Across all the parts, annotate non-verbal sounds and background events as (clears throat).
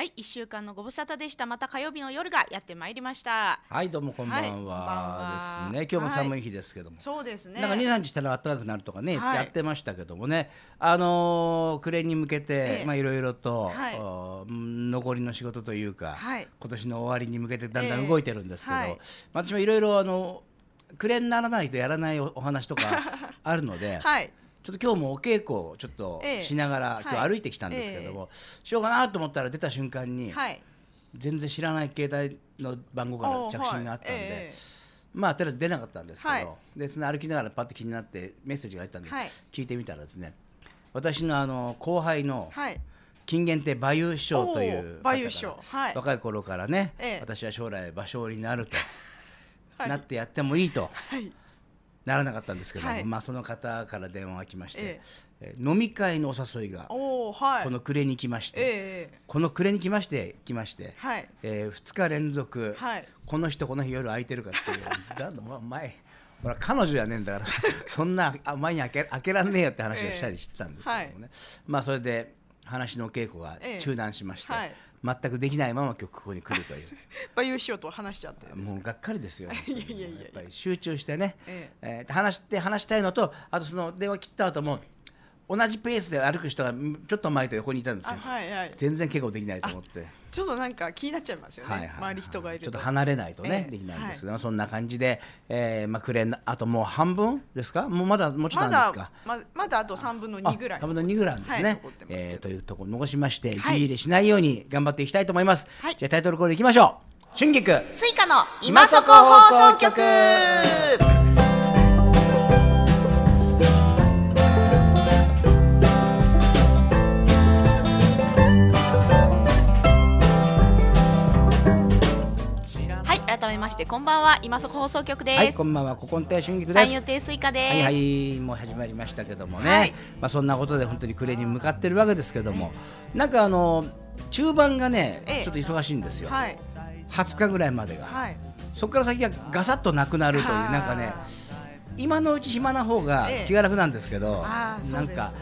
はい一週間のご無沙汰でしたまた火曜日の夜がやってまいりましたはいどうもこんばんは、はい、ですね今日も寒い日ですけども、はい、そうですねなんか二三日したら暖かくなるとかね、はい、やってましたけどもねあのー、暮れに向けて、ええ、まあいろいろと、残りの仕事というか、はい、今年の終わりに向けてだんだん動いてるんですけど、えまあ、私もいろいろあの暮れにならないとやらないお話とか (laughs) あるので、はい、ちょっと今日もお稽古をちょっとしながら、今日歩いてきたんですけども、しようかなと思ったら出た瞬間に、全然知らない携帯の番号から着信があったんで。まあ、とりあえず出なかったんですけど、はい、でその歩きながらパッと気になってメッセージが入ったんで、聞いてみたらですね私のあの後輩の金言亭馬友師匠という馬はい、若い頃からね、ええ、私は将来芭蕉になると、(laughs) はい、なってやってもいいと、はい、ならなかったんですけども、はい、まあ、その方から電話が来まして、えー、飲み会のお誘いがこの暮れに来まして、はいこの暮れに来まして来まして、はい、えー、2日連続、はい、この人この日夜空いてるかっていう (laughs) だの、まあ、前ほら彼女やねんだから (laughs) そんな前に開け開けらんねえよって話をしたりしてたんですけどもね、えー、まあ、それで話の稽古が中断しまして。全くできないまま今日ここに来るという馬優師匠と話しちゃってもうがっかりですよ (laughs) いやいやいややっぱり集中してね、えええー、話して話したいのとあとその電話切った後も同じペースで歩く人がちょっと前と横にいたんですよ、はいはい、全然結構できないと思って。ちょっとなんか気になっちゃいますよね、はいはいはい、周り人がいるちょっと離れないとね、えー、できないんですが、はい、そんな感じで、えーまあ、暮れあともう半分ですかもうまだもうちょっとなんですかまだまだあと3分の2ぐらい3分の2ぐらいですね、はい、えー、というところ残しまして、息切れしないように頑張っていきたいと思います、はい、じゃあタイトルコールいきましょう春菊スイカの今そこ放送局改めましてこんばんは今そこ放送局です、はい、こんばんはここんて春菊です三遊亭スイカですはい、はい、もう始まりましたけどもね、はい、まあそんなことで本当に暮れに向かってるわけですけどもなんかあの中盤がね、ちょっと忙しいんですよ、はい、20日ぐらいまでが、はい、そこから先がガサッとなくなるというなんかね今のうち暇な方が気が楽なんですけど、ええ、なんか、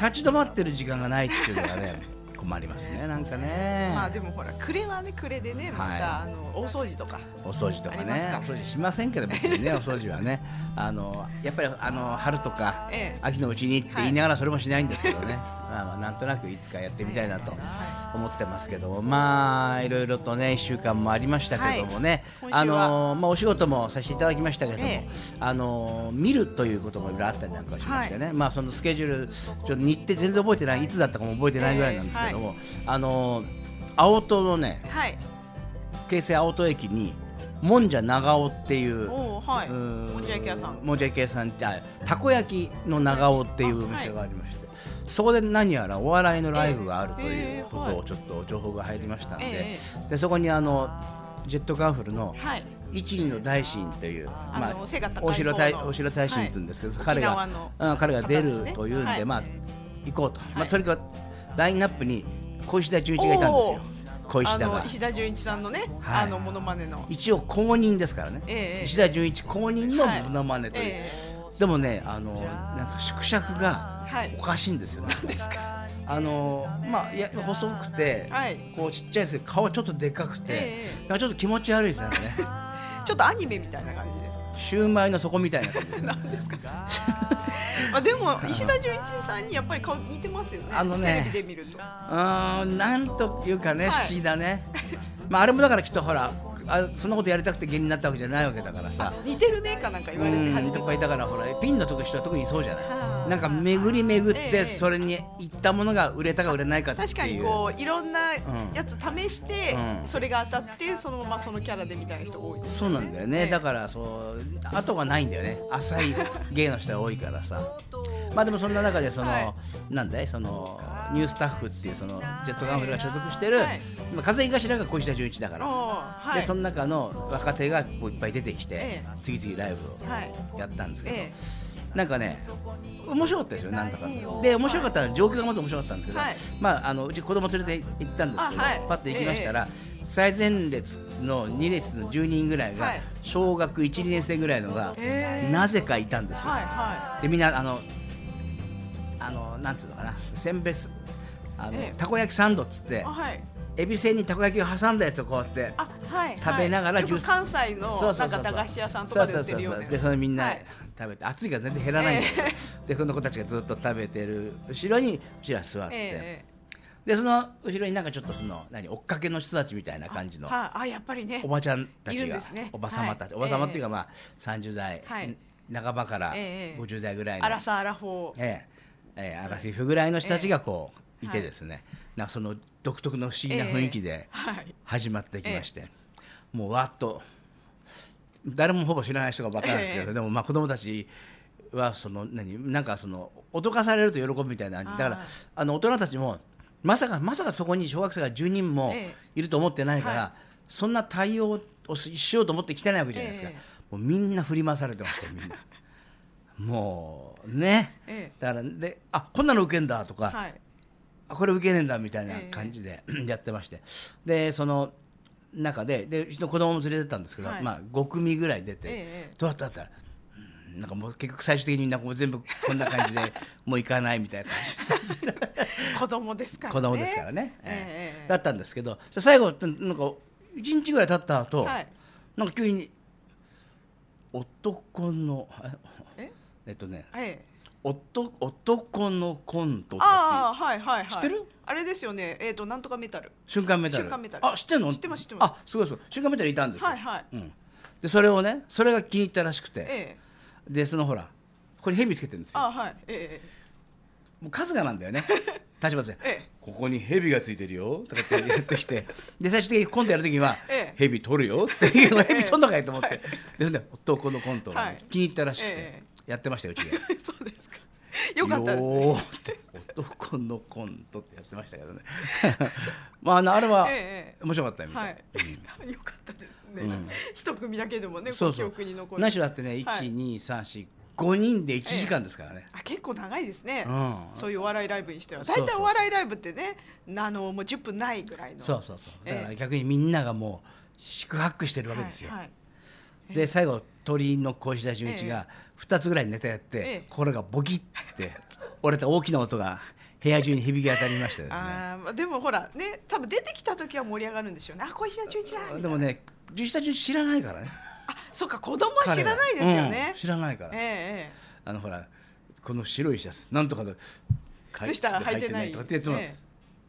立ち止まってる時間がないっていうのがね困りますねなんかねまあでもほら暮れはね暮れでねまた、あの大掃除とかお掃除とかねお掃除しませんけど別にねお掃除はね (laughs) あのやっぱりあの春とか、秋のうちにって言いながらそれもしないんですけどね、まあ、なんとなくいつかやってみたいなと思ってますけども、まあいろいろとね1週間もありましたけどもね、あのまあ、お仕事もさせていただきましたけども、あの見るということもいろいろあったりなんかしましてね、まあ、そのスケジュールちょっと日程全然覚えてないいつだったかも覚えてないぐらいなんですけども、あの青戸のね、京成青戸駅にもんじゃ長尾っていう、はい、もんじゃ屋さんもんじゃ焼き屋さんたこ焼きの長尾っていうお店がありました。そこで何やらお笑いのライブがあるということをちょっと情報が入りましたので,、でそこにあのジェットカンフルの、はい一二の大臣という、まあ、大城大臣城大神というんですけど、彼が、うん、彼が出るというんで、まあ行こうと、まあそれからラインナップに小石田純一がいたんですよ。小石田が石田純一さんのね、あのモノマネの一応公認ですからね、石田純一公認のモノマネという、でもねあのなんか縮尺がおかしいんですよね。ですかあのまあいや細くて、こうちっちゃいですけど顔ちょっとでかくて、ちょっと気持ち悪いですね (laughs) ちょっとアニメみたいな感じですシューマイの底みたいな感じなんですか (laughs) あでも石田純一さんにやっぱり顔似てますよねあのねテレビで見るとうんなんというかね、はい、だねまああれもだからきっとほらあそんなことやりたくて芸人になったわけじゃないわけだからさ似てるねかなんか言われて初めていいたからほらピンの特人は特にそうじゃないなんか巡り巡ってそれにいったものが売れたか売れないかっていう確かにこういろんなやつ試して、それが当たってそのままそのキャラでみたいな人多い、ね、そうなんだよね、だからそう後がないんだよね浅い芸の人が多いからさ (laughs) まあでもそんな中でその、はなんだいそのニュースタッフっていうそのジェットガンフルが所属してる、今風邪頭が小石田純一だから、でその中の若手がこういっぱい出てきて、次々ライブをやったんですけど。なんかね面白かったですよ、なんとかで面白かった状況がまず面白かったんですけど、はい、まあ、あのうち子供連れて行ったんですけど、はい、パッと行きましたら、え最前列の2列の10人ぐらいが、はい、小学12年生ぐらいのが、えー、なぜかいたんですよ。でみんなあのあのなんつうのかな選別あのたこ焼きサンドっつって、はいエせんにたこ焼きを挟んだやつをこうやって食べながら、ジュース関西のなんか駄菓子屋さんとかで売ってるようでそのみんな食べて、暑いから全然減らないんえでその子たちがずっと食べてる後ろにうちら座って、えでその後ろになんかちょっとその何追っかけの人たちみたいな感じのああやっぱりねおばちゃんたちが、ね、おばさまたち、はい、おばさまっていうかまあ30代、半ばから50代ぐらいの、えー、アラサアラフォー、ええええ、アラフィフぐらいの人たちがこう、いてですね、なその独特の不思議な雰囲気で始まってきまして、もうわっと誰もほぼ知らない人がばっかなんですけど、でもまあ子供たちはその何なんかその脅かされると喜ぶみたいな感じだからあの大人たちもまさかまさかそこに小学生が10人もいると思ってないから、そんな対応をしようと思って来てないわけじゃないですか、もうみんな振り回されてましたよみんな。(laughs) もうね、だからであこんなの受けんだとか、これ受けねえんだみたいな感じで、(clears throat) やってましてでその中ででうちの子供も連れてったんですけど、はい、まあ、5組ぐらい出て、どうだったったらなんかもう結局最終的になんかもう全部こんな感じで (laughs) もう行かないみたいな感じで子供ですからね子供ですからね、ええー、だったんですけど最後なんか1日ぐらい経った後、はい、なんか急に「男のええっとね、ええ男男のコントとかああはいはいはい知ってるあれですよねえっ、となんとかメタル瞬間メタル瞬間メタルあ知ってんの知ってます知ってますあすごいそう瞬間メタルいたんですよはいはい、うん、でそれをねそれが気に入ったらしくて、えでそのほらこれ蛇つけてるんですよあはいええもう春日なんだよね (laughs) 立場で、ええ、ここに蛇がついてるよとかってやってきてで最終的にコントやる時は、ええ、蛇取るよって蛇取んのかいと思って、ええ、でそれで男のコントを気に入ったらしくて、やってましたようちで (laughs) そうです (laughs) よかったですね。男のコントってやってましたけどね。(laughs) まああのあれは面白かったみたい。(laughs) よかったですね。一組だけでもね、記憶に残る。なしだってね、一二三四五人で一時間ですからね、あ結構長いですね、そういうお笑いライブにしては大体お笑いライブってねあのもう10分ないぐらいのそうそうそうだから逆にみんながもう四苦八苦してるわけですよ、はいで最後鳥の小石田純一が2つぐらいネタやって、心がボキって折れた大きな音が部屋中に響き当たりましたですねあでもほらね多分出てきた時は盛り上がるんでしょうねあ小石田純一だでもね純一田純知らないからねあそっか子供は知らないですよね、うん、知らないから、ええ、あのほらこの白いシャツなんとかの靴下履いてないとかって言っても、え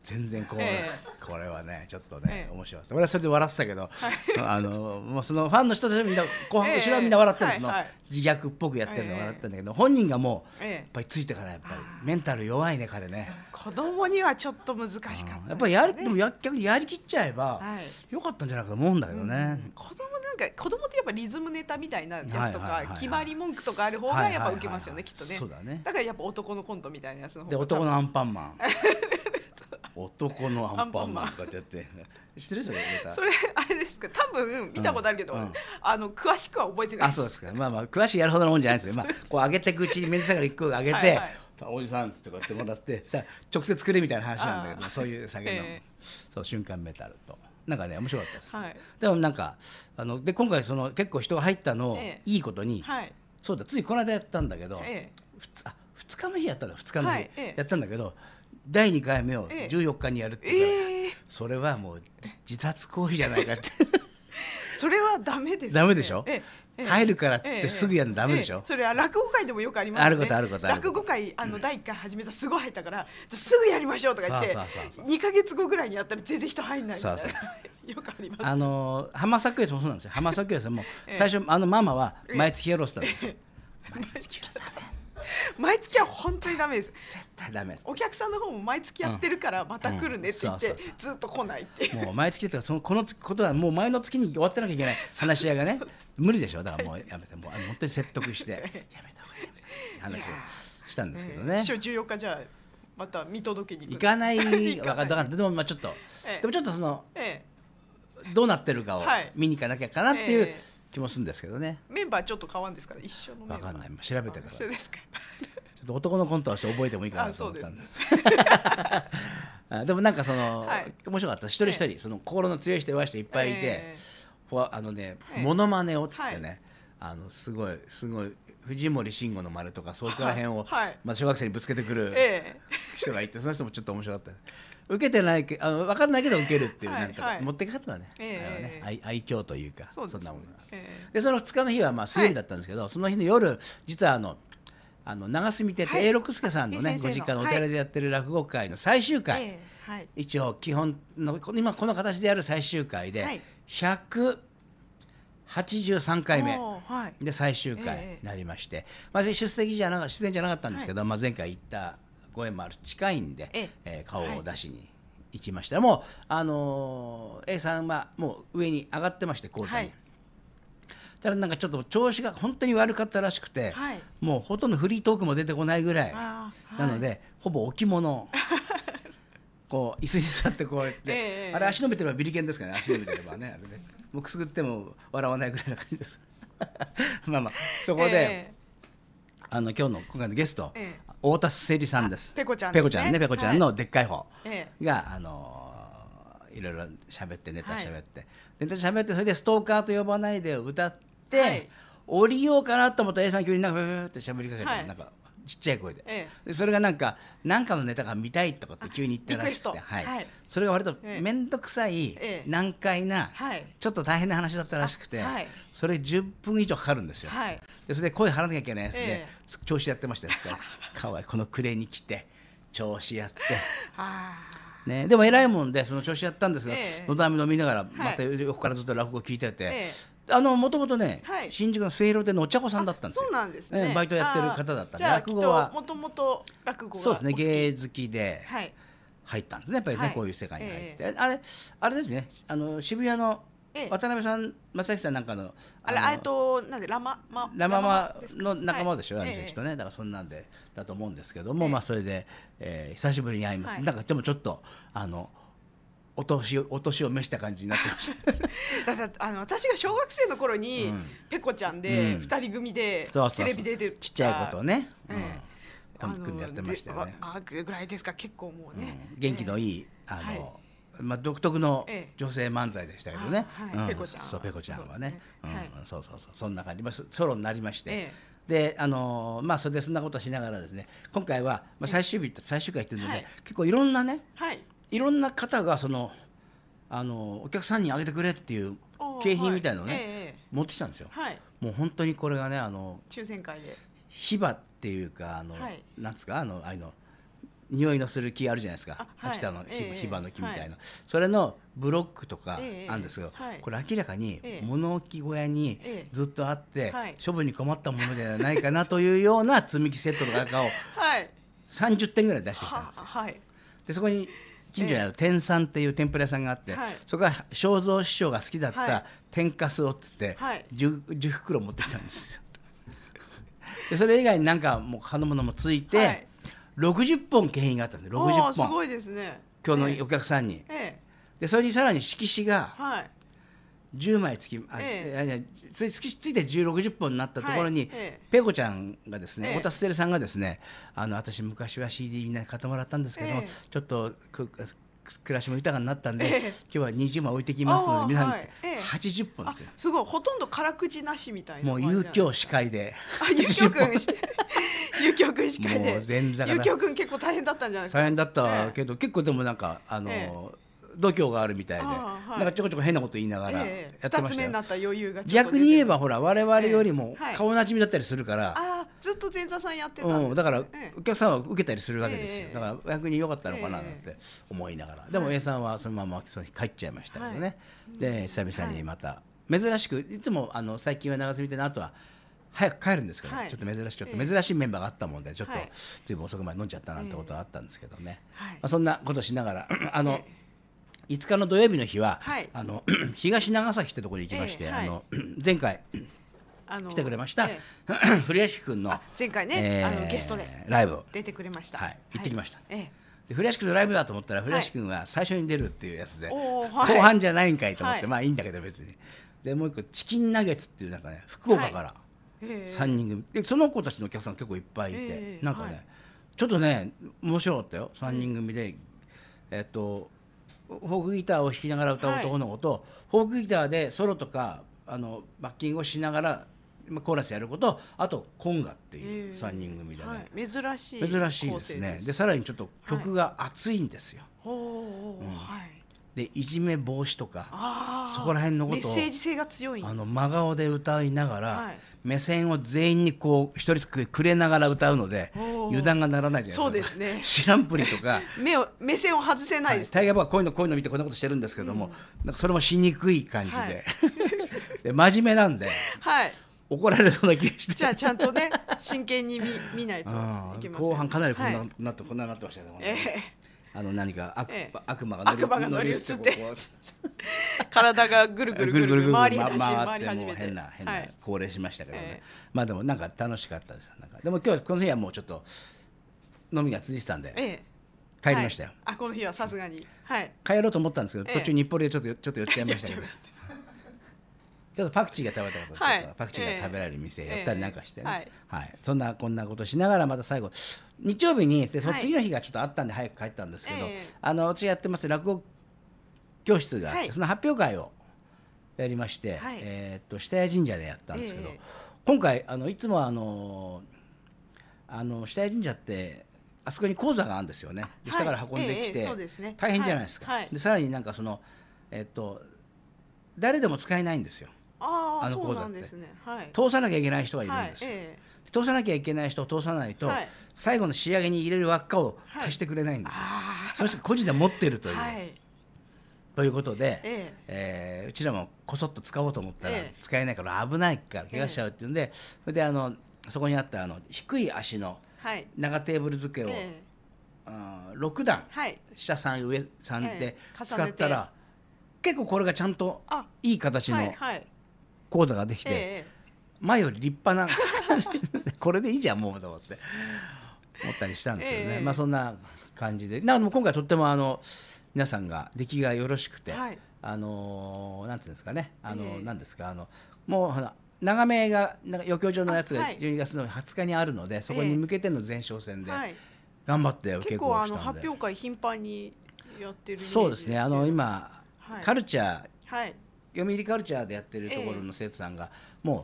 全然こう、えー、これはねちょっとね、えー、面白かった俺はそれで笑ってたけど、はい、あのもうそのファンの人たちみんな後半、後ろはみんな笑ってるんですの、はいはい、自虐っぽくやってるのがったんだけど、ええ、本人がもう、やっぱりついてからやっぱりメンタル弱いね彼ね子供にはちょっと難しかった、ね、やっぱりやでもや逆にやりきっちゃえば、はい、よかったんじゃないかと思うんだけどね、うん、子供なんか子供ってやっぱリズムネタみたいなやつとか、決まり文句とかある方がやっぱ受けますよね、きっとねそうだねだからやっぱ男のコントみたいなやつの方がで男のアンパンマン男のアンパンマンとかってやって知ってるそれそれあれですか多分見たことあるけど、うんうん、あの詳しくは覚えてないあそうですかまあまあ詳しくやるほどのもんじゃないですけど、まあ、こう上げていくうちに面倒さから一個上げてはい、おじさん」っつってこうやってもらってさ直接作れみたいな話なんだけどそういう酒の、えー、そう瞬間メタルと。なんかね面白かったです、はい、でもなんかあので今回その結構人が入ったの、えー、いいことに、はい、そうだついこの間やったんだけど、えー、2, 日の日やったんだ2日の日、やったんだけど、第2回目を14日にやるって言ったら、えー、それはもう自殺行為じゃないかって (laughs) それはダメです、ね、ダメでしょ、ええ、入るからっつってすぐやるのダメでしょ、え、それは落語界でもよくありますねあることあること落語界あの第1回始めたすごい入ったから、うん、すぐやりましょうとか言ってそうそう2か月後ぐらいにやったら全然人入んないみたそうそう (laughs) よくあります、ね、あの浜崎屋さんもそうなんですよ浜崎屋さんも最初、あのママは毎月やろうってたんです毎月やろう毎月は本当にダメです絶対ダメですお客さんの方も毎月やってるからまた来るねって言ってずっと来ないってもう毎月とかそのこのことはもう前の月に終わってなきゃいけない話し合いがね無理でしょだからもうやめてもう本当に説得して (laughs) やめた方がいい話をしたんですけどね。一応14日じゃまた見届けに行かない (laughs) わかだでもまあちょっと、でもちょっとその、どうなってるかを見に行かなきゃかなっていう。気もするんですけどねメンバーちょっと変わるんですから一緒のメンバー分かんない調べてかちょっと男のコントは覚えてもいいかなと思ったんです (laughs) でもなんかその、はい、面白かった一人一人、その心の強い人弱い人いっぱいいて、えー、あのね、はい、モノマネをつってね、はい、あのすごいすごい藤森慎吾の丸とかそういうら辺を、まあ、小学生にぶつけてくる人がいて、その人もちょっと面白かった受けてないけあの分かんないけど受けるっていうなんか持ってかかったね,、えー、ね愛愛嬌というかそんなものでその2日の日はまあ水曜日だったんですけど、その日の夜実はあのあの長住亭って永六輔さんのね、ご実家のお寺でやってる落語会の最終回、一応基本の今この形でやる最終回で、はい、100 83回目で最終回になりまして、まあ、出席じゃな出演じゃなかったんですけど、まあ、前回行ったごもある近いんで、ええー、顔を出しに行きました、はい、もうあのー、A さんはもう上に上がってまして講座に。はいただなんかちょっと調子が本当に悪かったらしくて、はい、もうほとんどフリートークも出てこないぐらい、はい、なのでほぼ置物 (laughs) こう椅子に座ってこうやって、えー、あれ足伸びてればビリケンですからね足伸びてればねあれねもうくすぐっても笑わないぐらいな感じです (laughs) まあまあそこで、えー、あの今日の今回のゲスト、太田誠二さんです。ペコちゃん、ね、ペコちゃんね、ペコちゃんのでっかい方が、はい、あのー、いろいろ喋ってネタ喋って、はい、ネタ喋ってそれでストーカーと呼ばないで歌って、はい、降りようかなと思った A さん急になんかブーって喋りかけて、はい、なんかちっちゃい声でええ、でそれがなんかなんかのネタが見たいとかって急に言ったらしくて、はい、はい、それが割と面倒くさい、え、難解な、はい、ちょっと大変な話だったらしくて、はい、それ10分以上かかるんですよ、はい、でそれで声張らなきゃいけないですね、えー、調子やってましたってかわいいこの暮れに来て調子やって (laughs) ね、でも偉いもんでその調子やったんですが、えー、のだみ飲みながらまた横からずっと落語聞いてて。はいあのもともとね、はい、新宿の末広亭のお茶子さんだったんですよ。そうなんですね。ねバイトやってる方だったんで、落語は。もともと落語そうですね、芸好きで。入ったんですね、やっぱりね、はい、こういう世界に入って、えー、あれ、あれですね、あの渋谷の。渡辺さん正樹さんなんかのあれえっとなんでラママラママの仲間でしょ、う、あの人ね、だからそんなんでだと思うんですけども、まあそれで、えー、久しぶりに会います、なんかでもちょっとあのお年お年を召した感じになってました (laughs) あの私が小学生の頃に、ペコちゃんで二、人組でテレビ出てるちっちゃいことね、うん、あえ、本君でやってましたよねあぐらいですか結構もうね、元気のいい、あの、まあ、独特の女性漫才でしたけどね、ええはいうん、ペコちゃんそうペコちゃんはねそう、んそうそうそうそんな感じ、まあ、ソロになりまして、え、であのー、まあそれでそんなことしながらですね今回は、まあ、最終日って最終回っていうので、はい、結構いろんなね、はい、いろんな方がそのあのー、お客さんにあげてくれっていう景品みたいのをね、持ってきたんですよ、もう本当にこれがねあのー、抽選会で火場っていうかあの、はい、なんですかあのああいうの匂いのする木あるじゃないですか、秋田のヒバの木みたいな、それのブロックとかあるんですけど、これ明らかに物置小屋にずっとあって、処分に困ったものではないかなというような積み木セットとかを30 (laughs) 点ぐらい出してきたんですよ。でそこに近所にある天さんっていう天ぷら屋さんがあって、そこは正蔵師匠が好きだった天かすをっつって 10, 袋持ってきたんですよ。でそれ以外になんかもう他のものもついて、60本景品があったんです60本すごいですね今日のお客さんに、ええ、でそれにさらに色紙が10枚つき、はいええ、つつついて1060本になったところに、はいえペコちゃんがですね、太田捨てるさんがですねあの私昔は CD みんな買ってもらったんですけど、ちょっと暮らしも豊かになったんで、ええ、今日は20枚置いてきますので皆さん、はい、え、80本ですよすごいほとんど辛口なしみたいなもう遊興司会であ遊興君ゆきおくんで。もうゆきおくん結構大変だったんじゃないですか。大変だったけど、結構でもなんかあの。度胸があるみたいで、なんかちょこちょこ変なこと言いながらやってました逆に言えばほら我々よりも顔なじみだったりするから、あずっと前座さんやってた、だからお客さんは受けたりするわけですよ、だから逆に良かったのかなって思いながら、でも A さんはそのままその帰っちゃいましたけどね、で久々にまた、珍しくいつもあの最近は長住店のとは早く帰るんですけど、はい、ちょっと珍しくちょっと珍しいメンバーがあったもんでちょっとずいぶん遅くまで飲んじゃったなんてことはあったんですけどね、まあ、そんなことしながら (clears throat) あの、5日の土曜日の日は、はい、あの (clears throat) 東長崎ってところに行きまして、えーはい、あの (clears throat) 前回来てくれました、えー、古屋敷君の前回ね、えー、あのゲストでライブ出てくれました、はい、行ってきました、えーで古橋君のライブだと思ったら古橋君は最初に出るっていうやつで、後半じゃないんかいと思って、まあいいんだけど別にでもう一個チキンナゲッツっていうなんかね福岡から、3人組でその子たちのお客さん結構いっぱいいてなんかね、はい、ちょっとね面白かったよ3人組で、えっとフォークギターを弾きながら歌う男の子と、はい、フォークギターでソロとかあのバッキングをしながらコーラスやることあとコンガっていう3人組でね、はい、珍しい珍しいですねでさらにちょっと曲が熱いんですよ、はいでいじめ防止とかそこら辺のことをメッセージ性が強いあの真顔で歌いながら、はい、目線を全員にこう一人ずつくれながら歌うので油断がならないじゃないですかそうです、ね、知らんぷりとか (laughs) 目を目線を外せないです、ね、はい、大概僕はこういうのこういうの見てこんなことしてるんですけども、うん、なんかそれもしにくい感じではい、(laughs) で真面目なんで。はい怒られそうな気がしてじゃあちゃんとね真剣に見見ないといけません、後半かなりこんな,、なってこんななってましたけどもね、えーあの何か悪,、ええ、悪魔が悪魔が乗り移って体がぐるぐるぐるぐる回り始め回ってもう変な変な高齢しましたけどね、まあでもなんか楽しかったですなんかでも今日この日はもうちょっと飲みが続いてたんで、帰りましたよ、あこの日はさすがに、はい、帰ろうと思ったんですけど途中日暮里でちょっとちょっと寄っちゃいましたけど。(laughs) ちょっとパクチーが食べたこととか、はい、パクチーが食べられる店やったりなんかしてね、えー、はい、はい、そんなこんなことしながらまた最後日曜日にでその次の日がちょっとあったんで早く帰ったんですけど、はい、あの私やってます落語教室があって、はい、その発表会をやりまして、えー、っと下谷神社でやったんですけど、えー、今回あのいつもあのあの下谷神社ってあそこに講座があるんですよね下から運んできて、大変じゃないですか、でさらになんかそのえー、っと誰でも使えないんですよ。あの講座って、ねはい、通さなきゃいけない人がいるんです、はいえー、通さなきゃいけない人を通さないと、はい、最後の仕上げに入れる輪っかを貸してくれないんですよ、そして個人で持ってるという、ということで、えええー、うちらもこそっと使おうと思ったら使えないから危ないから怪我しちゃうっていうんで、それであのそこにあったあの低い足の長テーブル付けを、えー、6段、はい、下3上3で使ったら、結構これがちゃんといい形の、はい、講座ができて、ええ、前より立派な (laughs) これでいいじゃんもうと思って思ったりしたんですよね、え、まあそんな感じでなでも今回とってもあの皆さんが出来がよろしくて、はい、あのなんていうんですかねあの、なんですかあのもうほら長めがなんか余興場のやつが12月の20日にあるので、はい、そこに向けての前哨戦で頑張って受け結構あの発表会頻繁にやってるそうですねあの今、はい、カルチャー、はい読売カルチャーでやってるところの生徒さんが、もう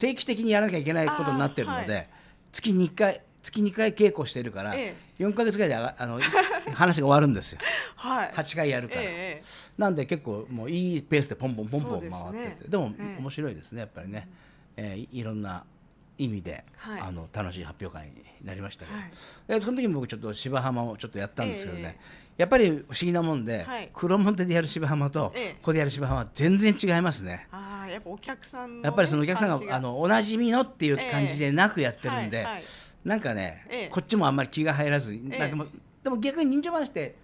定期的にやらなきゃいけないことになってるので、はい、月に1回月2回稽古してるから、え4か月ぐらいであの (laughs) 話が終わるんですよ、はい、8回やるから、え、なんで結構もういいペースでポンポンポンポン回っててで、も面白いですねやっぱりね、えー、いろんな意味で、はい、あの楽しい発表会になりましたけど、はい、その時も僕ちょっと芝浜をちょっとやったんですけどね、えやっぱり不思議なもんで、はい、黒門でやる芝浜と、ええ、ここでやる芝浜は全然違いますね。あやっぱお客さん、ね、やっぱりそのお客さんがあのおなじみのっていう感じでなくやってるんで、えはいはい、なんかね、こっちもあんまり気が入らず、なんかもでも逆に人情話して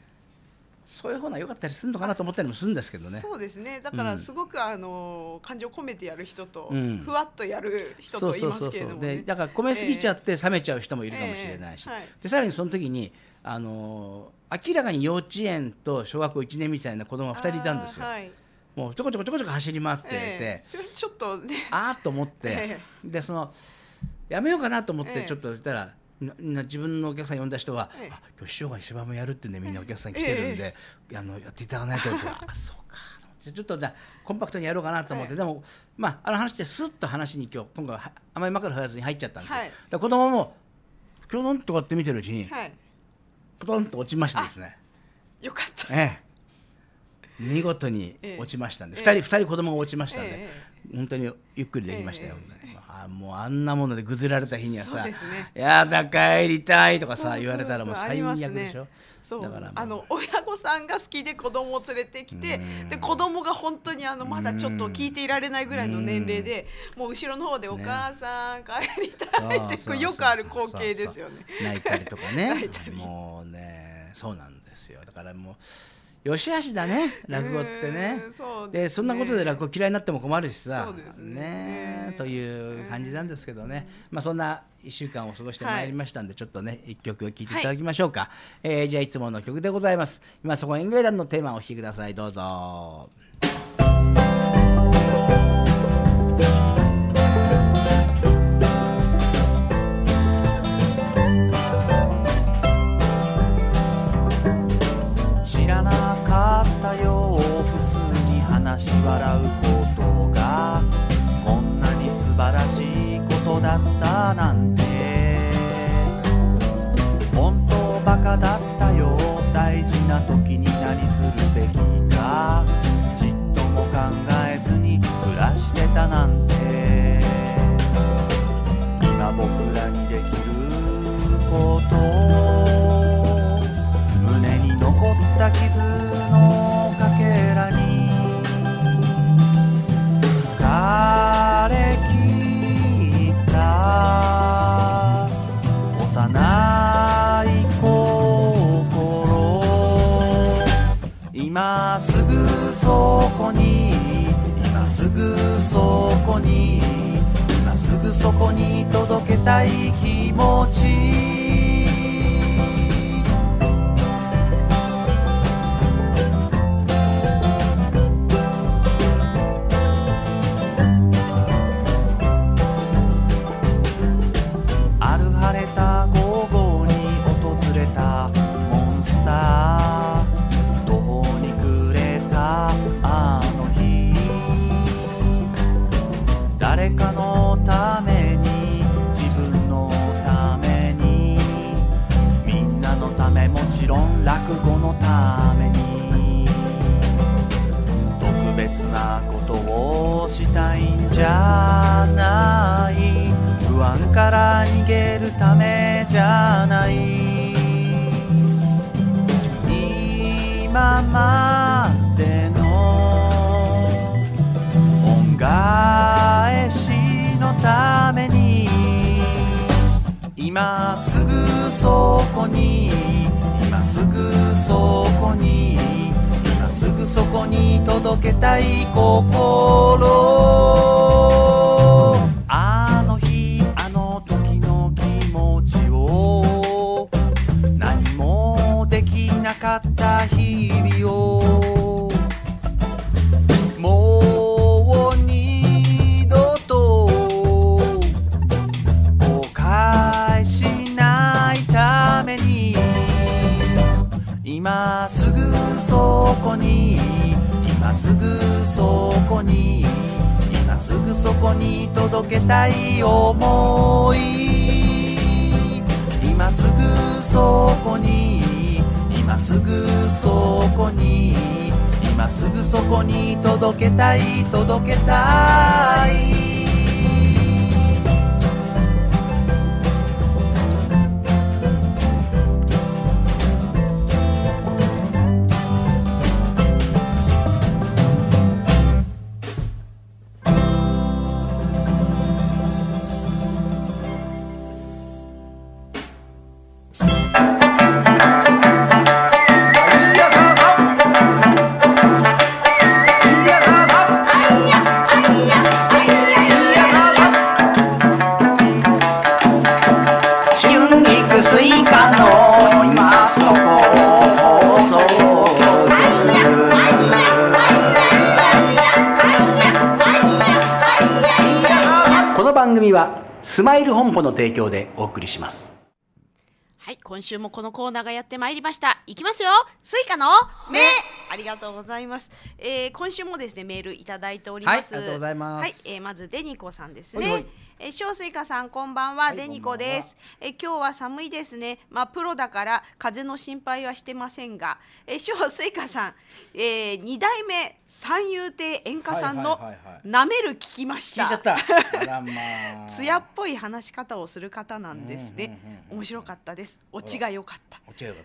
そういう方が良かったりするのかなと思ったりもするんですけどね。そうですね。だからすごく、うん、あの感情を込めてやる人と、うん、ふわっとやる人といますけれども、ね、だから込めすぎちゃって冷めちゃう人もいるかもしれないし、ええはい、でさらにその時にあの明らかに幼稚園と小学校1年みたいな子供が2人いたんですよ。もうちょこちょこちょこちょこ走り回っていて、えー、ちょっと、ね、ああと思って、(laughs) えー、でそのやめようかなと思ってちょっとしたら、えー、自分のお客さん呼んだ人が「えー、吉岡に芝もやる」ってねみんなお客さん来てるんで、あのやっていただかないとっ (laughs) あそうかちょっとじゃコンパクトにやろうかなと思って、でもまああの話ってスッと話に今日今回はあまり枕を振らずに入っちゃったんですよ、はい、子供も今日なんとかって見てるうちに、はいポトンと落ちましてですねよかった、ええ、見事に落ちましたんで、ええ、2人2人子供が落ちましたんで、本当にゆっくりできましたよ、えあもうあんなものでぐずられた日にはさ「ね、やだ帰りたい」とかさ言われたらもう最悪でしょ。そうだから、あの親御さんが好きで子供を連れてきてで子供が本当にあのまだちょっと聞いていられないぐらいの年齢でもう後ろの方で「お母さん、帰りたい」ってこよくある光景ですよね。泣いたりとかね。(laughs) もうねそうなんですよだからもうよしあしだね落語ってねえー、そで、ね、そんなことで落語嫌いになっても困るしさね、ね、という感じなんですけどね、まあ、そんな1週間を過ごしてまいりましたんで、はい、ちょっとね1曲聴いていただきましょうか、はい、えー、じゃあいつもの曲でございます今そこ演芸団のテーマをお聴きくださいどうぞ。笑うことがこんなに素晴らしいことだったなんてたい気持ちげるためじゃない今までの恩返しのために今すぐそこに今すぐそこに今すぐそこに届けたい心けたい思い今すぐそこに今すぐそこに今すぐそこに届けたい届けたいスマイル本舗の提供でお送りします。はい、今週もこのコーナーがやってまいりました。いきますよ、スイカの目。ありがとうございます。えー、今週もですね、メールいただいております。はい、ありがとうございます。はい、えー、まずデニコさんですね。おいおいえ小しょうさん、こんばんは、はい、デニコです。え今日は寒いですね。まあ、プロだから、風の心配はしてませんが。え小しょうさん、えー、二代目三遊亭演歌さんの「なめる」聞きました。艶、っぽい話し方をする方なんですね。面白かったです。オチが良かった。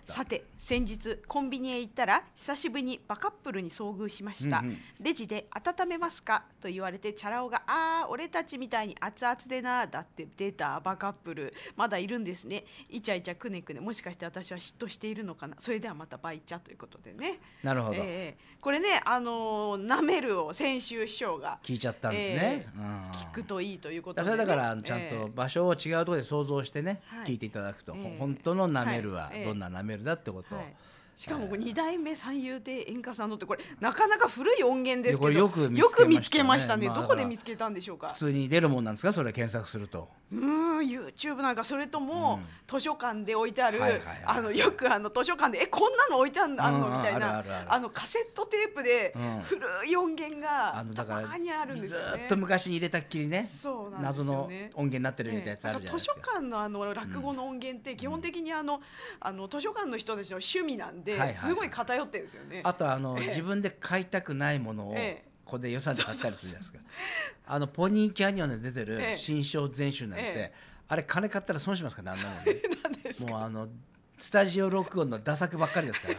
さて先日コンビニへ行ったら久しぶりにバカップルに遭遇しました。うんうん、レジで温めますかと言われてチャラ男がああ俺たちみたいに熱々でなだって出たバカップルまだいるんですね。イチャイチャくねくねもしかして私は嫉妬しているのかな。それではまたバイチャということでね。なるほど。えー、これねあのーのなめるを先週師匠が聞いちゃったんですね、えー、聞くといいということで、ね、それだからちゃんと場所を違うところで想像してね、えー、聞いていただくと、えー、本当のなめるはどんななめるだってことを、はいしかも二代目三遊亭演歌さんのってこれなかなか古い音源ですけどよく見つけましたね、まあ、どこで見つけたんでしょうか普通に出るもんなんですかそれ検索するとうん YouTube なんかそれとも、図書館で置いてある、あのよくあの図書館でえこんなの置いてあるの、みたいなあのカセットテープで古い音源がたまにあるんですよ、ね、ずっと昔に入れたっきりねそうなん、ね、謎の音源になってるみたいなやつあるじゃないですか、図書館のあの落語の音源って基本的にあの、あの図書館の人たちの趣味なんでで、はいはい、すごい偏ってんですよね。あとあの、ええ、自分で買いたくないものを、ここで予算で買ったりするじゃないですか。あのポニーキャニオンで出てる新商全集なんて、あれ金買ったら損しますからあんなもんね。(laughs) もうあのスタジオ録音の打作ばっかりですから。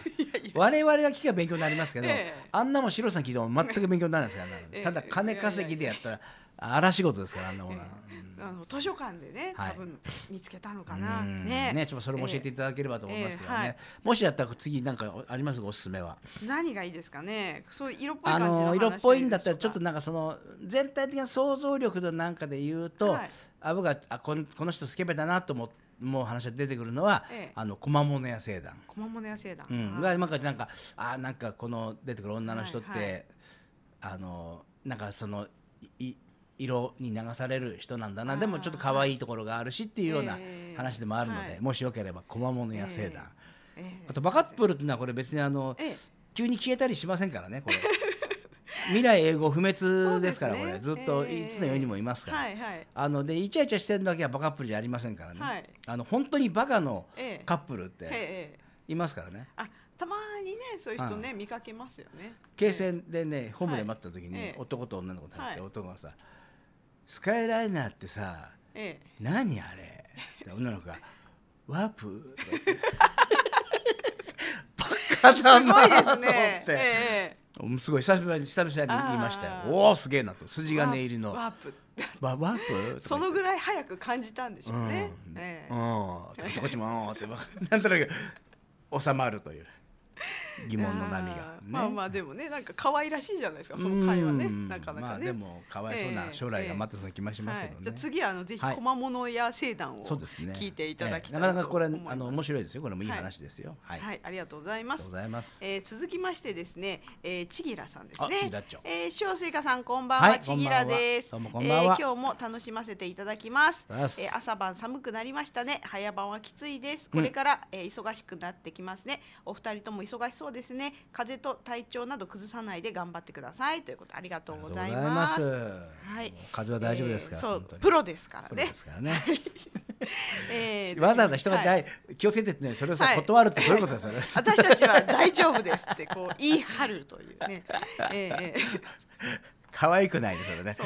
我々が聞けば勉強になりますけど、あんなもん白さん聞いても全く勉強にならないですから、ただ金稼ぎでやったら荒仕事ですからあんなもんは。あの図書館でね、多分見つけたのかな、ねねちょっとそれも教えていただければと思いますよね、もしやったら次なんかありますおすすめは何がいいですかねそう色っぽいあの色っぽいんだったらちょっとなんかその全体的な想像力のなんかで言うと、あ僕があこのこの人スケベだなと思って。もう話が出てくるのは、ええ、あの駒物屋星団駒物屋星団、うん、が今かなんかあなんかこの出てくる女の人って、はいはい、あのなんかその色に流される人なんだなでもちょっと可愛いところがあるしっていうような話でもあるので、えー、もしよければ「こまもの野生団」えーえー、あとバカップルっていうのはこれ別にあの、急に消えたりしませんからねこれ (laughs) 未来永劫不滅ですから、ね、これずっといつの世にもいますから、はいはい、あのイチャイチャしてるだけはバカップルじゃありませんからね、はい、あの本当にバカのカップルっていますからね。たまにねそういう人ね、見かけますよね。京成でねホームで待った時に、男と女の子だって、男がさ「スカイライナーってさ、ええ、何あれ女の子が「ワープ?」(laughs) バカだなと思って、すごい久しぶりに久々に言いましたよおおすげえなと筋金入りのワープワワープそのぐらい早く感じたんでしょうね、うんええ、うんこっちもってなんとなく収まるという。疑問の波が、ね、まあまあでもねなんか可愛らしいじゃないですかその会話ねなかなかね、まあ、でもかわいな将来が待ってそうな気もしますけどね、えーえーはい、じゃ次あのぜひ駒物や聖談を、はい、聞いていただきたい、ねえー、なかなかこれあの面白いですよこれもいい話ですよ、はい、はい、ありがとうございますごえー、続きましてですね、えー、ちぎらさんですねえー、塩スイカさんこんばんは、ちぎらですどえー、今日も楽しませていただきますえー、朝晩寒くなりましたね早晩はきついですこれから、うん、えー、忙しくなってきますねお二人とも忙しそうそうですね風邪と体調など崩さないで頑張ってくださいということありがとうございますはい風邪は大丈夫ですから、えー、そうプロですからねですからね (laughs) えー、わざわざ人が、はい、気をつけてって、ね、それをさ、断るってどういうことですか、ね、(laughs) 私たちは大丈夫ですってこう言い張るというね、えー、可愛くないねそれね。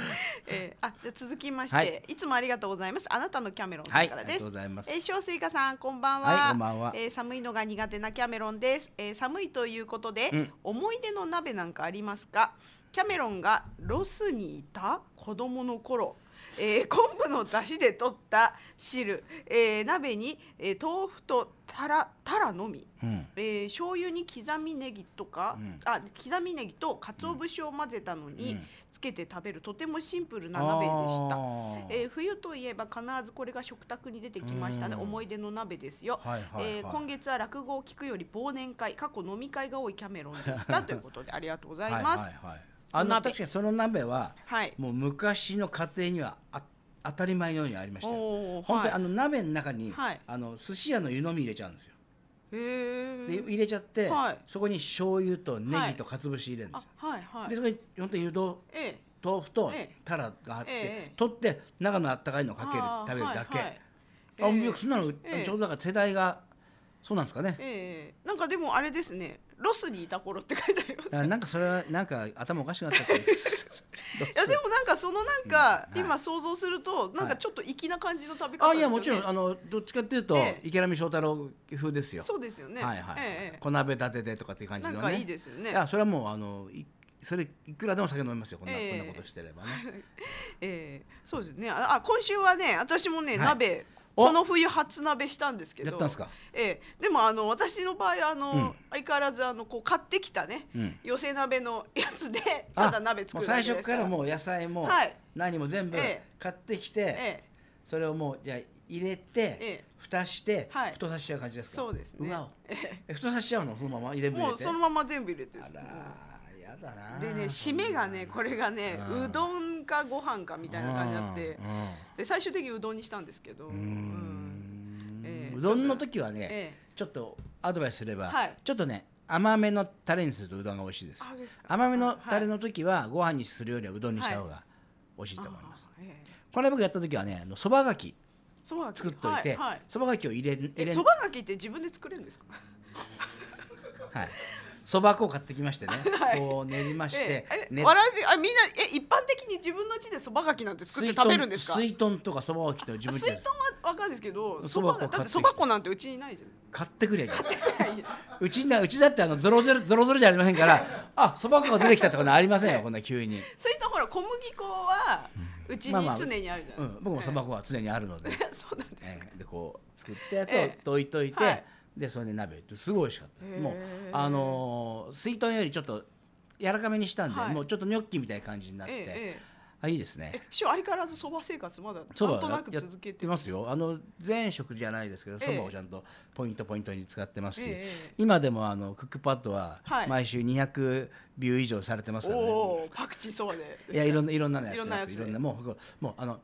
(laughs) えー、あじゃ続きまして、はい、いつもありがとうございますあなたのキャメロンさんからです、はい、えー、小す、イカさんこんばんは、はい、こんばんは、えー、寒いのが苦手なキャメロンです、えー、寒いということで、うん、思い出の鍋なんかありますかキャメロンがロスにいた子供の頃えー、昆布の出汁で取った汁、えー、鍋に、えー、豆腐とたらたらのみ、うん、えー、醤油に刻みネギとか、うん、あ刻みネギと鰹節を混ぜたのにつけて食べる、うん、とてもシンプルな鍋でした、えー、冬といえば必ずこれが食卓に出てきましたね思い出の鍋ですよ、はいはいはい、えー、今月は落語を聞くより忘年会過去飲み会が多いキャメロンでした (laughs) ということでありがとうございます。はいはいはいあの確かにその鍋は、はい、もう昔の家庭にはあ当たり前のようにありました本当にあの鍋の中に、はい、あの寿司屋の湯飲み入れちゃうんですよで入れちゃって、はい、そこに醤油とネギとかつぶし入れるんですよ、はいはい、でそこに本当に湯豆、えー、豆腐とたらがあって、えー、取って中のあったかいのをかける食べるだけ、はいはい、あそんなの、えー、ちょうどだから世代がそうなんですかね、えー、なんかでもあれですねロスにいた頃って書いてあります、ね、なんかそれはなんか頭おかしくなっちゃった (laughs) いやでもなんかそのなんか、今想像すると、なんかちょっと粋な感じの旅方、ね、あいやもちろんあのどっちかっていうと、池波正太郎風ですよそうですよねはいはい、ええ、小鍋立てでとかっていう感じの、ね、なんかいいですよねいやそれはもうあのいそれいくらでも酒飲みますよこんな、えー、こんなことしてればね。(laughs) ええ、そうですね。あ今週はね私もね、はい、鍋この冬初鍋したんですけどやったんすか、ええ、でもあの私の場合あの、うん、相変わらずあのこう買ってきたね、うん、寄せ鍋のやつでただ鍋作る最初からもう野菜も何も全部買ってきて、ええ、それをもうじゃ入れて、ええ、蓋して、はい、太さしちゃう感じですかそうですねうわええ、太さしちゃうのそのまま入れてもうそのまま全部入れてあらやだなでね締めがねこれがねうどんかご飯かみたいな感じになって、で最終的にうどんにしたんですけど、うどんの時はね、えちょっとアドバイスすれば、はい、ちょっとね甘めのタレにするとうどんが美味しいです甘めのタレの時はご飯にするよりはうどんにした方が美味しいと思います、はいえこの僕やった時はねそばがき作っといてそばがきを入れ入れそばがきって自分で作れるんですかはいそば粉を買ってきましてね、(laughs) はい、こう練りまして、ええ、ね、わらあみんなえ一般的に自分の家でそばがきなんて作って食べるんですか水豚とかそばがきと自分水豚は分かるんですけどそば粉だってそば粉なんてうちにないじゃん買ってくりゃいいうちなうちだってあのゾロゾロゾロゾロじゃありませんからあそば粉が出てきたとかありませんよ (laughs) こんな急に水豚ほら小麦粉はうちに常にあるじゃないですか、僕もそば粉は常にあるので、(laughs) そうなんです、ね、でこう作ったやつを溶いといて、でそれで鍋ってすごい美味しかったですもうあの水筒よりちょっと柔らかめにしたんで、はいもうちょっとニョッキみたいな感じになって、ええあいいですね師匠相変わらずそば生活まだなんとなく続けててますよあの全食じゃないですけどえそえばをちゃんとポイントポイントに使ってますし、え今でもあのクックパッドは毎週200ビュー以上されてますからね、おおパクチーそばでいやいろんないろんなのやってますいいろんなやつでなもうもうあの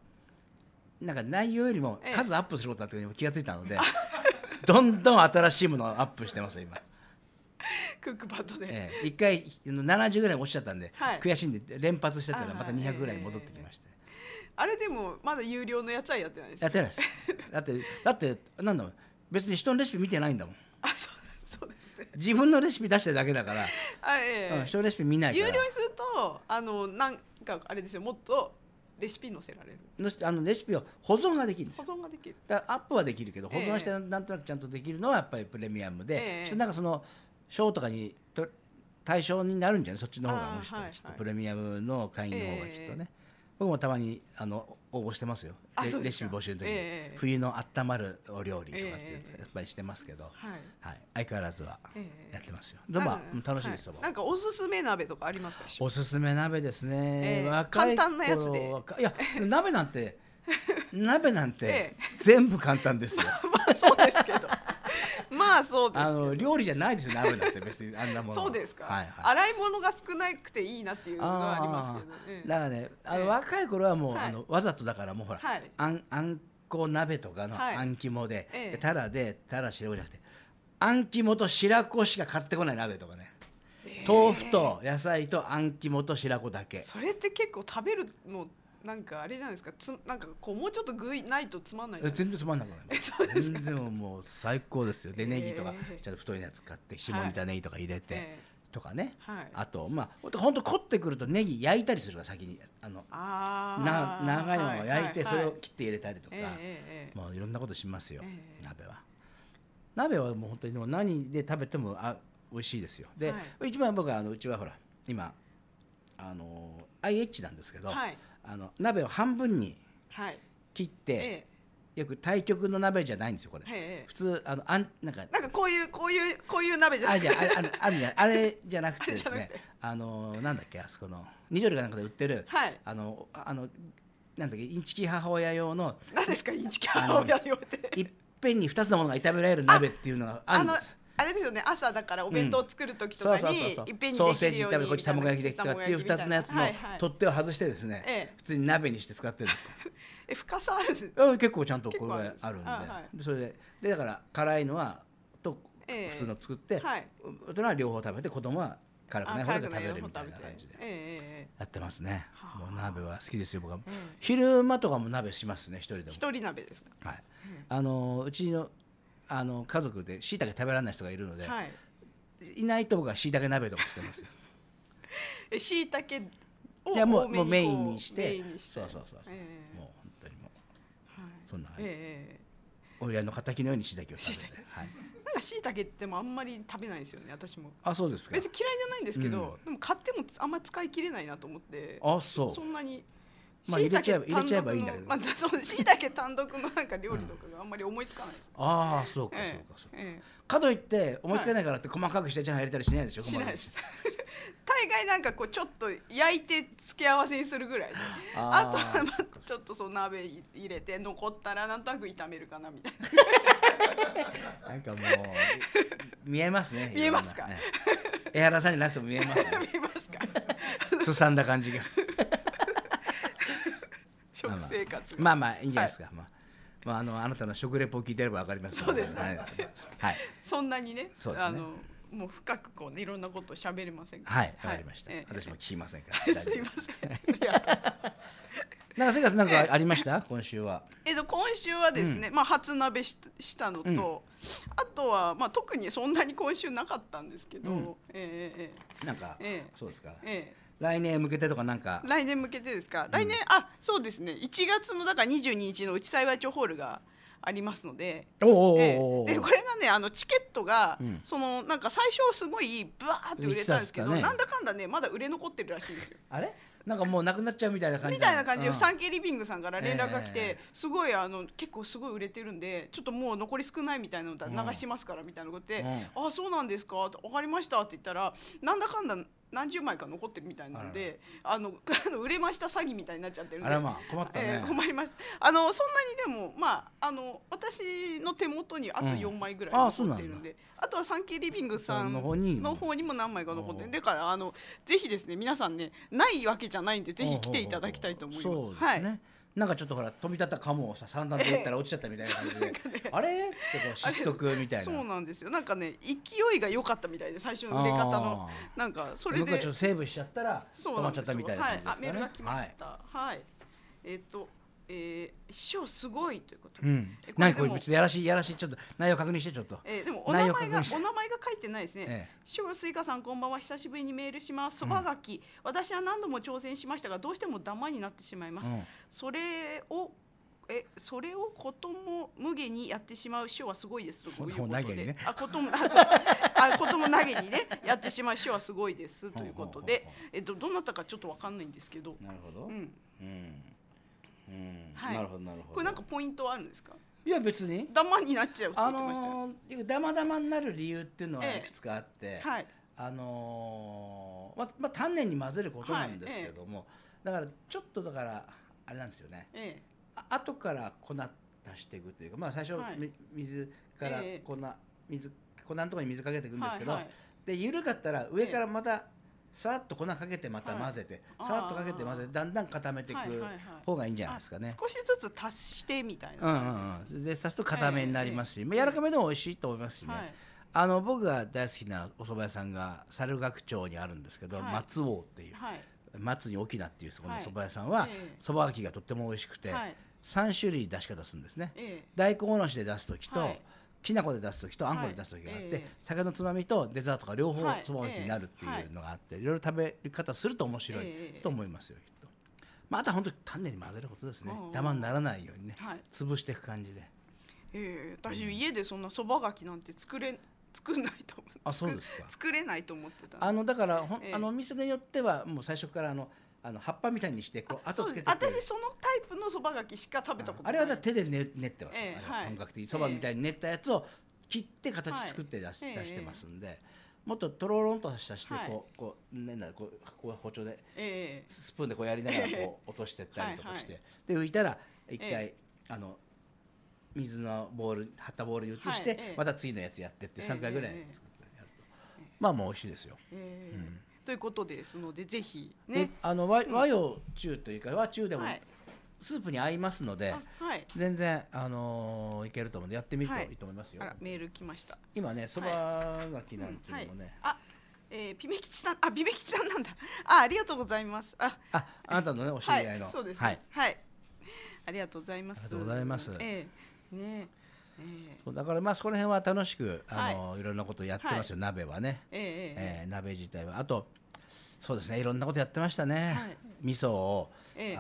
なんか内容よりも数アップすることだって気がついたので、(laughs) どんどん新しいものをアップしてます今クックパッドで、ええ、1回70ぐらい落ちちゃったんで、はい悔しいんで連発してたらまた200ぐらい戻ってきまして、あれでもまだ有料のやつはやってないですやってないですだってだってなんだろう別に人のレシピ見てないんだもんあそうそうですね自分のレシピ出してるだけだから、あええうん人のレシピ見ないから有料にするとあのなんかあれですよもっとレシピ載せられるのあのレシピを保存ができるんです保存ができるだアップはできるけど保存してなんとなくちゃんとできるのはやっぱりプレミアムで、えー、なんかそのショーとかにと対象になるんじゃないそっちの方がむしろ、はいはい、プレミアムの会員の方がきっとね、僕もたまにあの応募してますよレシピ募集の時に、えー、冬のあったまるお料理とかっていうのやっぱりしてますけど、はい、はい、相変わらずはやってますよ、えー、どうも楽しいですよ、はい、なんかおすすめ鍋とかありますかおすすめ鍋ですね、えー、簡単なやつでいや (laughs) 鍋なんて鍋なんて全部簡単ですよ、(laughs) まあ、そうですけど (laughs) まあそうですあの料理じゃないですよ鍋だって別にあんなものそうですか、はいはい、洗い物が少なくていいなっていうのがありますけどねだからねあの、若い頃はもう、あのわざとだからもうほら、はい、あんあんこ鍋とかのあん肝で、はい、たらでたら白子じゃなくてあん肝と白子しか買ってこない鍋とかね豆腐と野菜とあん肝と白子だけそれって結構食べるのなんかあれじゃないですかつなんかこうもうちょっと具ないとつまんない全然つまんなくない (laughs) 全然もう最高ですよでネギとか、ちょっと太いのやつ買って下にたネギとか入れて、はい、とかね、はい、あとまあ本当凝ってくるとネギ焼いたりするから先にあのあな長いものを焼いてそれを切って入れたりとか、はいはいもういろんなことしますよ、えー、鍋は鍋はもう本当にもう何で食べてもあ美味しいですよで、一番僕はあのうちはほら今あの IH なんですけど、はい、あの鍋を半分に切って、はいええ、よく対極の鍋じゃないんですよこれ、え、普通あのあんなんかなんかこういうこういうこういう鍋じゃなくてあるあるじゃあれじゃなくてですねあのなんだっけあそこのニジョルかなんかで売ってる、はい、あのあのなんだっけインチキ母親用の何ですかインチキ母親用っていっぺんに2つのものが炒められる鍋っていうのがあるんですあれですよね朝だからお弁当作る時とかに、ソーセージ食べこっち卵焼きできたっていう2つのやつの取っ手を外してですね、普通に鍋にして使ってるんです (laughs) 深さあるんです結構ちゃんとこれあるんで、それででだから辛いのはと普通の作って、大人は両方食べて子供は辛くない方が食べるみたいな感じでやってますね、もう鍋は好きですよ僕は、昼間とかも鍋しますね一人でも一人鍋ですかはい、あのうちのあの家族でしいたけ食べられない人がいるので、はい、いないと僕はしいたけ鍋とかしてますよ。しいたけをいやもうもうメインにしてそうそうそうそう、えー、もう本当にもう、はい、そんな、えー、親の敵のようにしいたけを食べて。はいか椎茸ってもあんまり食べないですよね私もあそうですか別に嫌いじゃないんですけど、うん、でも買ってもあんまり使い切れないなと思ってあそうそんなにまあ入れちゃえば入れちゃえばいいんだけど。まあそう椎茸単独のなんか料理とかがあんまり思いつかないです。ああそうかそうかそうか。かといって思いつかないからって細かくしてじゃん、入れたりしないでしょ。しないです。大概なんかこうちょっと焼いて付け合わせにするぐらいで、あとはちょっとその鍋入れて残ったらなんとなく炒めるかなみたいな。(laughs) なんかもう見えますね。見えますか。アラさんじゃなくても見えます、ね。(laughs) 見えますか。(laughs) すさんだ感じが。食生活まあまあいいんじゃないですか、まあまあ、あのあなたの食レポを聞いてれば分かりますそうです、はいそんなにねそうですねあのもう深くこう、ね、いろんなことを喋れませんはい分かりました、私も聞きませんからすいませんありがとうなんかせいかなんかありました今週はえっと今週はですね、まあ初鍋したのと、あとはまあ特にそんなに今週なかったんですけど、うええなんか、ええ、そうですかええ来年向けてとかなんか来年向けてですか来年、あそうですね1月のだから22日のうち幸町ホールがありますのでええでこれがねあのチケットが、うんそのなんか最初すごいブワーって売れたんですけど、ねなんだかんだねまだ売れ残ってるらしいんですよ。(laughs) あれなんかもうなくなっちゃうみたいな感じみたいな感じで、サンケイリビングさんから連絡が来て、ええすごいあの結構すごい売れてるんでちょっともう残り少ないみたいなのだ流しますからみたいなことで、うんあそうなんですかと分かりましたって言ったらなんだかんだ何十枚か残ってるみたいなんであの (laughs) 売れました詐欺みたいになっちゃってるんで、まあ、困った、ね、えー、困りましたあのそんなにでも、まあ、あの私の手元にあと4枚ぐらい残ってるんで、うん、ああとはサンキーリビングさんの方にも何枚か残ってるだからあのぜひですね皆さんねないわけじゃないんでぜひ来ていただきたいと思います。うはい、なんかちょっとほら飛び立ったカモをさ三段で打ったら落ちちゃったみたいな感じで、(laughs) あれってこう失速みたいなそうなんですよなんかね勢いが良かったみたいで最初の売れ方のなんかそれで僕がちょっとセーブしちゃったら止まっちゃったみたいな感じですかね、はい、はい、はい、えっ、とえー、師匠すごいということ。うん。何これ別にやらしいやらしいちょっと内容確認してちょっと。えー、でもお名前がお名前が書いてないですね。え師匠スイカさんこんばんは久しぶりにメールします。そばがき、うん、私は何度も挑戦しましたがどうしてもダマになってしまいます。うん、それをえそれをことも無下にやってしまう師匠はすごいですということで、ね、あこともあことも投げにねやってしまう師匠はすごいですということでえっとどなたかちょっとわかんないんですけど。なるほど。うん。うんうんはい、なるほどなるほどこれなんかポイントはあるんですかいや別にダマになっちゃうって言ってましたよ、あのー、ダマダマになる理由っていうのはいくつかあって、ええ、はい、あのー、ままあ丹念に混ぜることなんですけども、はいえ、だからちょっとだからあれなんですよね、ええ、後から粉足していくというかまあ最初、はい、水から粉、水粉のところに水かけていくんですけど、はいはい、で緩かったら上からまた、さっと粉かけてまた混ぜて、はい、さっとかけて混ぜてだんだん固めていく方がいいんじゃないですかね、はいはいはい、少しずつ足してみたいな、うんうんうん、で足すと固めになりますし、えー、柔らかめでも美味しいと思いますしね、はい、あの僕が大好きなお蕎麦屋さんが猿楽町にあるんですけど、はい、松王っていう、松に沖縄っていうそこの蕎麦屋さんは、蕎麦焼きがとっても美味しくて、はい、3種類出し方するんですね、えー、大根おろしで出す時と、はいきな粉で出す時とあんこで出す時があって、はい、酒のつまみとデザートが両方つまみになるっていうのがあって、いろいろ食べ方すると面白いと思いますよ、きっと。まあ、あとは本当に丹念に混ぜることですねダマにならないようにね、潰していく感じで。えー、私、家でそんなそばがきなんて作れ作んないと思ってあそうですか作れないと思ってたあのだからほ、えー、あの店によってはもう最初からあのあの葉っぱみたいにしてこう後つけて私そのタイプのそばがきしか食べたことないあれは手で練、ね、練ってます、えー、はい、本格的にそばみたいに練ったやつを切って形作って出しはい、出してますんで、もっととろろんとしたしてこう、はい、こうねなこうこう包丁で、えー、スプーンでこうやりながらこう落としてったりとかして、えー、で浮いたら一回、えー、あの水のボール張ったボールに移して、また次のやつやってって3回ぐらいやると、まあもう美味しいですよ。うんということですのでぜひねあの和和洋中というか和中でも、はいスープに合いますので、はい、全然あのー、いけると思うんでやってみるといいと思いますよ。はい、メール来ました。今ねそばがきなんていうのもね。はいうん、あ、えー、ピメキチさんあピメキチさんなんだ。あありがとうございます。あああなたのねお知り合いの。そうです、ね、はい。ありがとうございます。ありがとうございます。えー、ねそうだからまあそこら辺は楽しくあの、はい、いろんなことやってますよ、はい、鍋はね、ええ鍋自体はあとそうですねいろんなことやってましたね、はい、味噌を、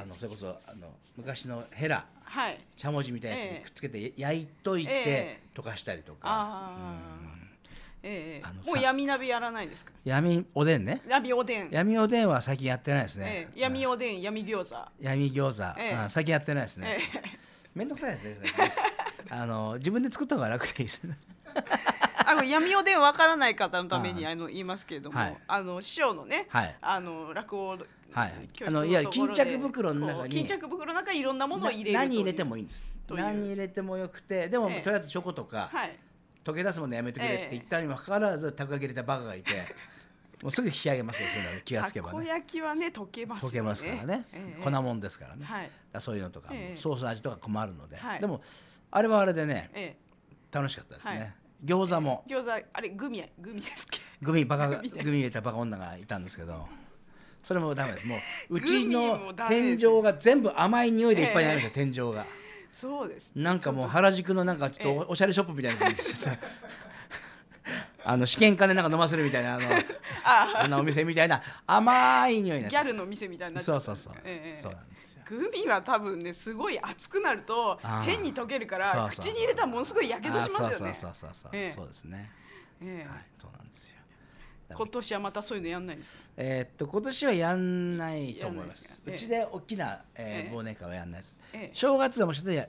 あのそれこそあの昔のヘラ、はい、しゃもじみたいなやつにくっつけて、焼いといて、溶かしたりとか。ええ、もう闇鍋やらないですか闇おでんね闇おでん闇おでんは最近やってないですね、闇おでん闇餃子闇餃子、ええ、最近やってないですね面倒、くさいですねあの自分で作った方が楽でいいです (laughs) あの闇夜でわからない方のためにあの言いますけれども、はい、あの師匠のね、はい、あの落語はい、あのいや巾着袋の中に巾着袋の中にいろんなものを入れる何入れてもいいんです何入れてもよくてでも、ええとりあえずチョコとか、はい、溶け出すものやめてくれって言ったにもかかわらずたこ焼き入れたバカがいて。(laughs) もうすぐ引き上げますよ、そんなの気がつけばね。たこ焼きはね、溶けます、ね。溶けますからね、ええ、粉もんですからね。はい、そういうのとか、ええ、ソースの味とか困るので、はい、でも。あれはあれでね、ええ、楽しかったですね、はい、餃子も餃子あれグミグミですけグミバカグミ入れたバカ女がいたんですけどそれもダメですもう (laughs) うちの天井が全部甘い匂いでいっぱいになりました、え、(laughs) 天井がそうです、なんかもう原宿のなんかちょっとおしゃれショップみたいな感じで (laughs) あの試験管でなんか飲ませるみたいなあのああんなお店みたいな甘い匂いなギャルの店みたいなそうそうそう、そうなんですよグミは多分ねすごい熱くなると変に溶けるから口に入れたらものすごいやけどしますよね。そうそうそう、ええ、そうですね。ええ、はいそうなんですよ。今年はまたそういうのやんないんですえー、っと今年はやんないと思います。すね、うちで大きな、えー、えー、忘年会はやんないです。えー、正月でもしかしたら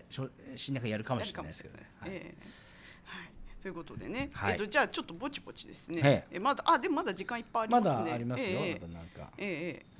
新年会やるかもしれないですけどね。はい、はい。ということでね、はい、えっ、ー、とじゃあちょっとぼちぼちですね。えー、まだあでもまだ時間いっぱいありますね。まだありますよ。えー、なんか。ええ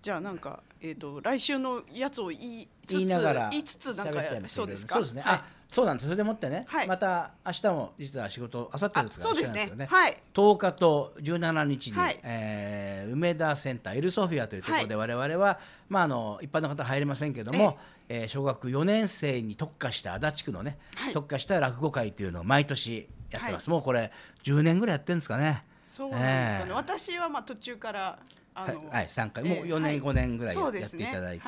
じゃあなんか、えーと、来週のやつを言いつつ言いながら言いつつなんかそうですかそうですね、はい、あそうなんですそれでもってね、はい、また明日も実は仕事あさってですからそうですねね、はい、10日と17日に、はい、えー、梅田センターエルソフィアというところで我々は、はい、まあ、あの一般の方入れませんけども、えー、小学4年生に特化した足立区のね、特化した落語会というのを毎年やってます、もうこれ10年ぐらいやってるんですかねそうなんですかね、えー、私はまあ途中からあの、はい、3回もう4年、5年ぐらいやっていただいて。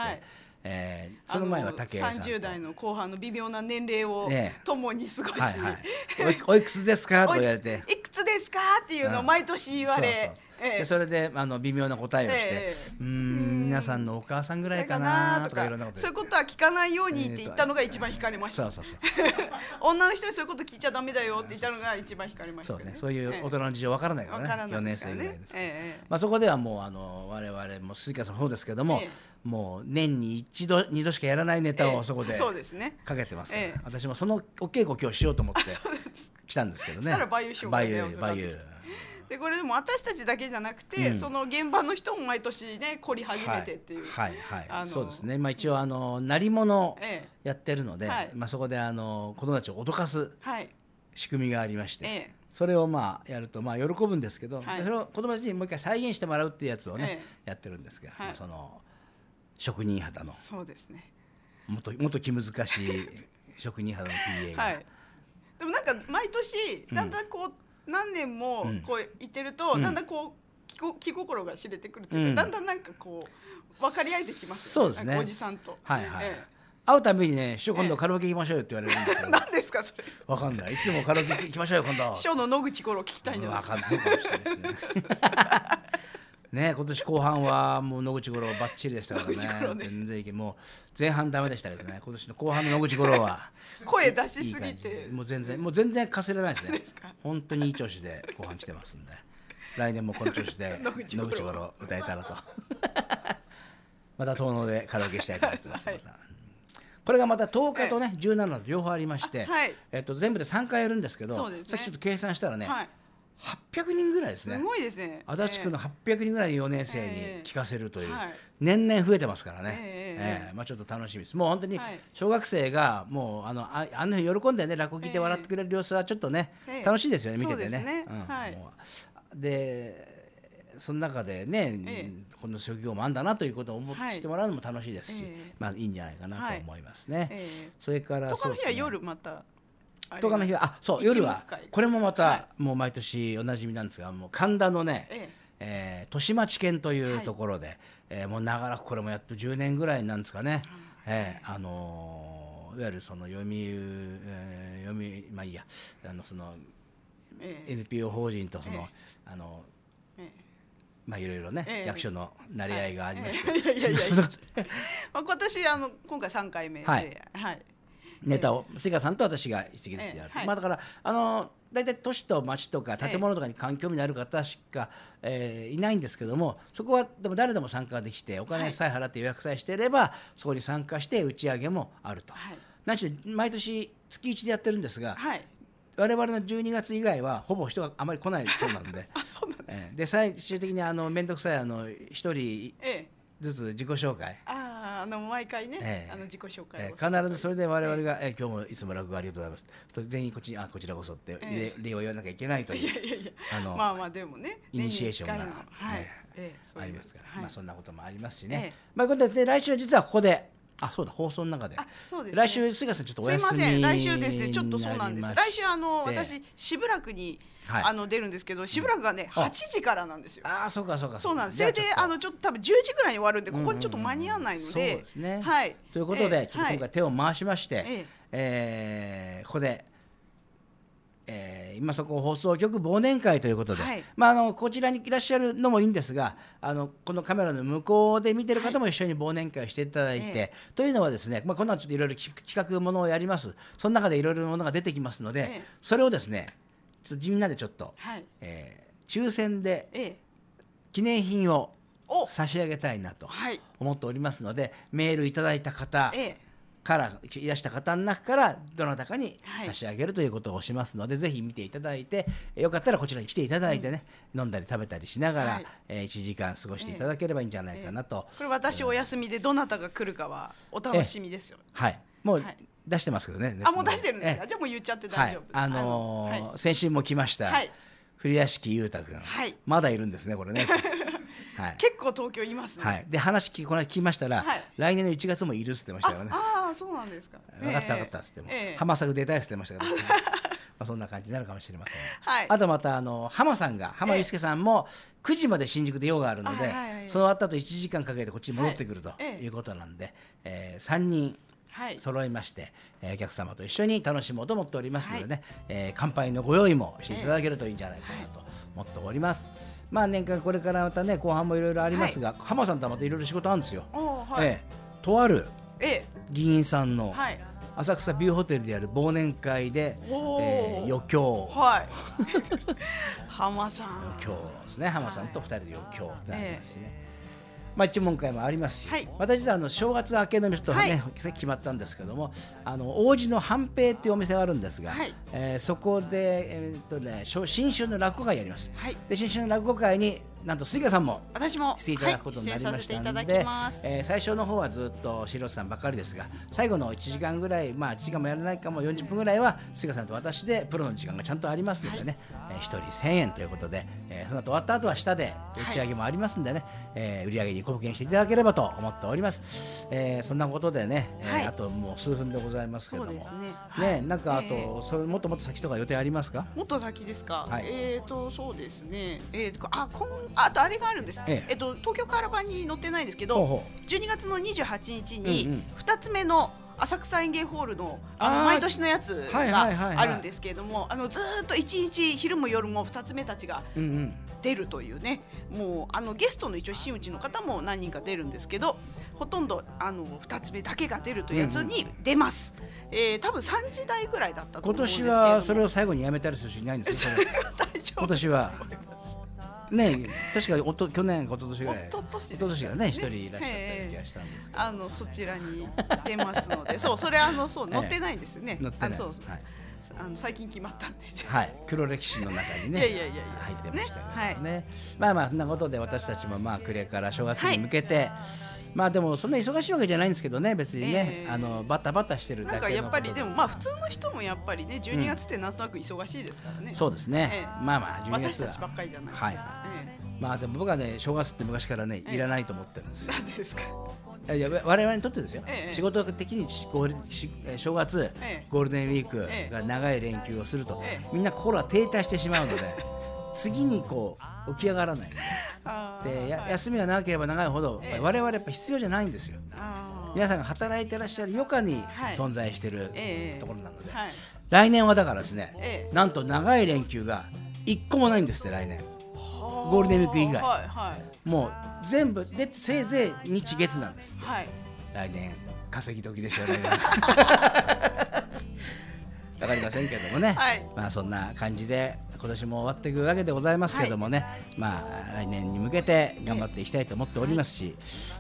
えー、その前は竹谷さん30代の後半の微妙な年齢を共に過ごし、ねはいは (laughs) い、おいくつですか?」と言われて「いくつですか?」っていうのを毎年言われ、そえそれであの微妙な答えをして「えー、うん皆さんのお母さんぐらいかなとかいろんなことそういうことは聞かないようにって言ったのが一番惹かれました (laughs) 女の人にそういうこと聞いちゃだめだよって言ったのが一番惹かれました、ね、そうねそういう大人の事情わからないからね,、え年生ぐらいです、ええ、まあそこではもうあの我々も鈴鹿さんもそうですけども、ええ、もう年に一度二度しかやらないネタをそこでかけてます、ね、私もそのお稽古今日しようと思って来たんですけどね。そしたら梅雨賞が、ね、梅雨でこれでも私たちだけじゃなくて、うん、その現場の人も毎年ね凝り始めてっていう、はい、はいはいそうですね、まあ、一応あの鳴り物やってるので、ええ、まあ、そこであの子供たちを脅かす仕組みがありまして、ええそれをまあやるとまあ喜ぶんですけど、はい、それを子供たちにもう一回再現してもらうっていうやつをね、ええ、やってるんですが、はい、まあ、その職人肌のそうですねもっともっと気難しい職人肌の PA が、はい、でもなんか毎年だんだんこう、うん何年もこう行ってると、だんだんこう気心が知れてくるというか、だんだんなんかこう分かり合えてきますねそうですねおじさんと。はいはい、ええ会うたびにね「師匠今度カラオケ行きましょうよ」って言われるんですよ (laughs) 何ですかそれわかんないいつもカラオケ行きましょうよ今度師匠の野口五郎聞きたいんですか分かんないね今年後半はもう野口五郎ばっちりでしたからね、ね、全然いけもう前半だめでしたけどね今年の後半の野口五郎は (laughs) 声出しすぎてもう全然もう全然かすれないですね本当にいい調子で後半来てますんで来年もこの調子で (laughs) 野口五郎歌えたらと (laughs) また遠野でカラオケしたいと思ってます、まこれがまた10日とね17と両方ありまして、はい、えっと、全部で3回やるんですけど、ね、さっきちょっと計算したらね、はい800人ぐらいですねすごいですね足立区の800人ぐらい4年生に聞かせるという、年々増えてますからね、ええまあ、ちょっと楽しみですもう本当に小学生がもうあのああの辺喜んでね落語聞いて笑ってくれる様子はちょっとね、楽しいですよね見ててね。でその中でね、ええ、この職業もあんだなということを思って、してもらうのも楽しいですし、ええ、まあいいんじゃないかなと思いますね。それから他のは夜また10日の日はあそう夜はこれもまた、もう毎年おなじみなんですがもう神田のね、ええ豊島地検というところで、はえもう長らくこれもやっと10年ぐらいなんですかね、ええあのいわゆるその読み、えー、読みまあいいやあのその、NPO 法人とその、あの、ええまあいろいろね、ええ、役所のなり合いがありまして、今年あの今回三回目で、はい、はい、ネタを杉川さんと私が一席ずつやる、まあ、だからあの大体都市と町とか建物とかに環境味のある方しか、ええいないんですけどもそこはでも誰でも参加できてお金さえ払って予約さえしていれば、そこに参加して打ち上げもあると。なし毎年月1でやってるんですが、はい、我々の12月以外はほぼ人があまり来ないそうなのでんで (laughs) で最終的に面倒くさいあの1人ずつ自己紹介、ええあの毎回ね、えー、あの自己紹介を、えー、必ずそれで我々が、えー、えー、今日もいつも落語ありがとうございます。そ全員こっちあこちらこそって礼を言わなきゃいけないという。いやいやいやあのまあまあでもね。イニシエーションが、はい、えー、ありますから、はい、まあそんなこともありますしね。まあ今度は、ね、来週は実はここで。あ、そうだ、放送の中で。そうでね、来週、すみません、ちょっとお休みすいません、来週ですね、ちょっとそうなんです。来週、あの、私、しぶらくに。はい、あの出るんですけどしばらくがね、うん、8時からなんですよ。ああそうかそうかそうなんですそれであのちょっと多分10時ぐらいに終わるんでここにちょっと間に合わないので。うんうん、そうですね、はい、ということで、えー、ちょっと今回手を回しまして、えい、えー、ここで。えー、今そこ放送局忘年会ということで、はい、まあ、あのこちらにいらっしゃるのもいいんですがあのこのカメラの向こうで見てる方も一緒に忘年会をしていただいて、はいというのはですね、まあ、こんなちょっといろいろ企画ものをやりますその中でいろいろものが出てきますので、えー、それをですねちょっとみんなでちょっと、はい、えー、抽選で、記念品を差し上げたいなと思っておりますので、はい、メールいただいた方からいらした方の中からどなたかに差し上げるということをしますので、はい、ぜひ見ていただいてよかったらこちらに来ていただいてね、うん、飲んだり食べたりしながら、はい、えー、1時間過ごしていただければいいんじゃないかなと、えーえー、これ私お休みでどなたが来るかはお楽しみですよ、えー、はいもう、はい、出してますけどね。あ、もう出してるんですか。じゃあもう言っちゃって大丈夫。あの先週も来ました。古屋敷裕太君。はい。まだいるんですね、これね。(laughs) はい、結構東京いますね。はい、で話聞この聞きましたら、はい、来年の1月もいるっつってましたからね。ああそうなんですか。分かった分かったっつっても、浜作出たいっつってましたから、ね。(laughs) まあそんな感じになるかもしれません。はい、あとまたあの浜さんが浜祐介さんも9時まで新宿で用があるので、はいそのっ後と1時間かけてこっちに戻ってくるということなんで、えー、3人揃いまして、えお客様と一緒に楽しもうと思っておりますのでね、え乾杯のご用意もしていただけるといいんじゃないかなと思っております。まあ年間これからまたね後半もいろいろありますが、浜さんとはまたいろいろ仕事あるんですよ。ええとある議員さんの、浅草ビューホテルでやる忘年会で、えー、余興はい浜さん余興ですね浜さんと二人で余興ってなりますね、えーまあ、一問会もありますし、はい、私はあの正月明けの店とね、はい、決まったんですけどもあの王子の半平っていうお店があるんですが、はい、えー、そこで、えー、っとね、新春の落語会やります、はい、で新春の落語会になんと杉谷さんも私もしていただくことになりましたので、はい、えー、最初の方はずっと白瀬さんばかりですが最後の1時間ぐらいまあ1時間もやらないかも40分ぐらいは杉谷さんと私でプロの時間がちゃんとありますのでね、はい、えー、1人1000円ということで、えー、その後終わった後は下で打ち上げもありますんでね、はい、えー、売り上げに貢献していただければと思っております、えー、そんなことでね、えー、はい、あともう数分でございますけどもねね、なんかあと、えー、それもっともっと先とか予定ありますかもっと先ですか、はい、えっ、とそうですねえー、あ今あとあれがあるんです、ええっと、東京カラバンに載ってないんですけどほう12月の28日に2つ目の浅草園芸ホールのあの毎年のやつがあるんですけれどもずっと一日昼も夜も2つ目たちが出るというね、もうあのゲストの一応真打ちの方も何人か出るんですけどほとんどあの2つ目だけが出るというやつに出ます、うんうん、えー、多分3時台ぐらいだったと思うんですけど今年はそれを最後にやめたりする人いないんですか (laughs) 今年は (laughs) ね確かおと去年か一昨年ぐらい一昨年がね一、人いらっしゃった気がしたんですけど、あのそちらに行てますので、(laughs) そうそれあのそう載ってないんですよね、載ってないそうはいあの最近決まったんで、はい、黒歴史の中にね (laughs) いいい入ってましたね、はい、まあまあそんなことで私たちもまあ暮れから正月に向けて、はいまあでもそんな忙しいわけじゃないんですけどね別にね、えー、あのバタバタしてるだけなんかやっぱりでもまあ普通の人もやっぱりね12月ってなんとなく忙しいですからね、うん、そうですね、えー、まあまあ12月は私たちばっかりじゃないはい、えー、まあでも僕はね正月って昔からねいらないと思ってるんですよ、えー、ですかいや我々にとってですよ、ええ、仕事的にゴー正月、え、ゴールデンウィークが長い連休をすると、みんな心は停滞してしまうので。次にこう起き上がらないで休みが長ければ長いほど、えー、我々やっぱ必要じゃないんですよ。皆さんが働いてらっしゃる余暇に存在してる、はい、ところなので、はい、来年はだからですね、えー、なんと長い連休が一個もないんですって来年ゴールデンウィーク以外、はいはい、もう全部でせいぜい日月なんです、はい、来年稼ぎ時でしょうね。(laughs) わかりませんけどもね、はい、まあそんな感じで今年も終わっていくわけでございますけれどもね、はい、まあ来年に向けて頑張っていきたいと思っておりますし、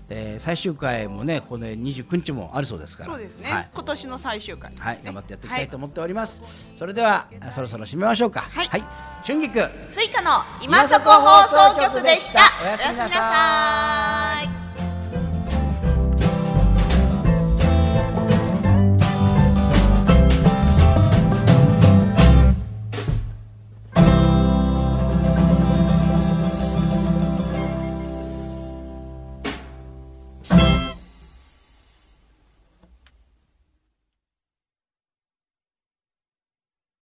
はい、最終回もねこの29日もあるそうですから、ね、はい、今年の最終回、ね、はい頑張ってやっていきたいと思っております、はい、それではそろそろ締めましょうかはい、はい、春菊スイカの今そこ放送局でしたおやすみなさい